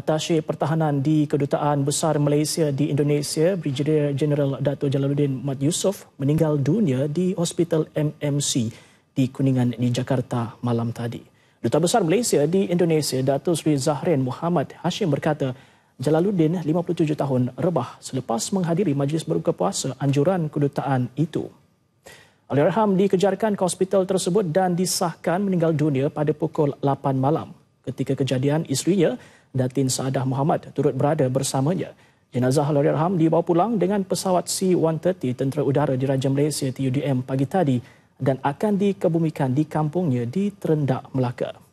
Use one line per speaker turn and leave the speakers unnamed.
Attaché Pertahanan di Kedutaan Besar Malaysia di Indonesia, Brigadier General Dato Jalaluddin Mat Yusof meninggal dunia di Hospital MMC di Kuningan di Jakarta malam tadi. Duta Besar Malaysia di Indonesia, Dato Sri Zahrin Muhammad Hashim berkata, Jalaluddin 57 tahun rebah selepas menghadiri majlis berbuka puasa anjuran kedutaan itu. Alirham dikejarkan ke hospital tersebut dan disahkan meninggal dunia pada pukul 8 malam. Ketika kejadian, isterinya, Datin Saadah Muhammad turut berada bersamanya. Jenazah Halilirham dibawa pulang dengan pesawat C-130 Tentera Udara di Diraja Malaysia TUDM pagi tadi dan akan dikebumikan di kampungnya di Terendak, Melaka.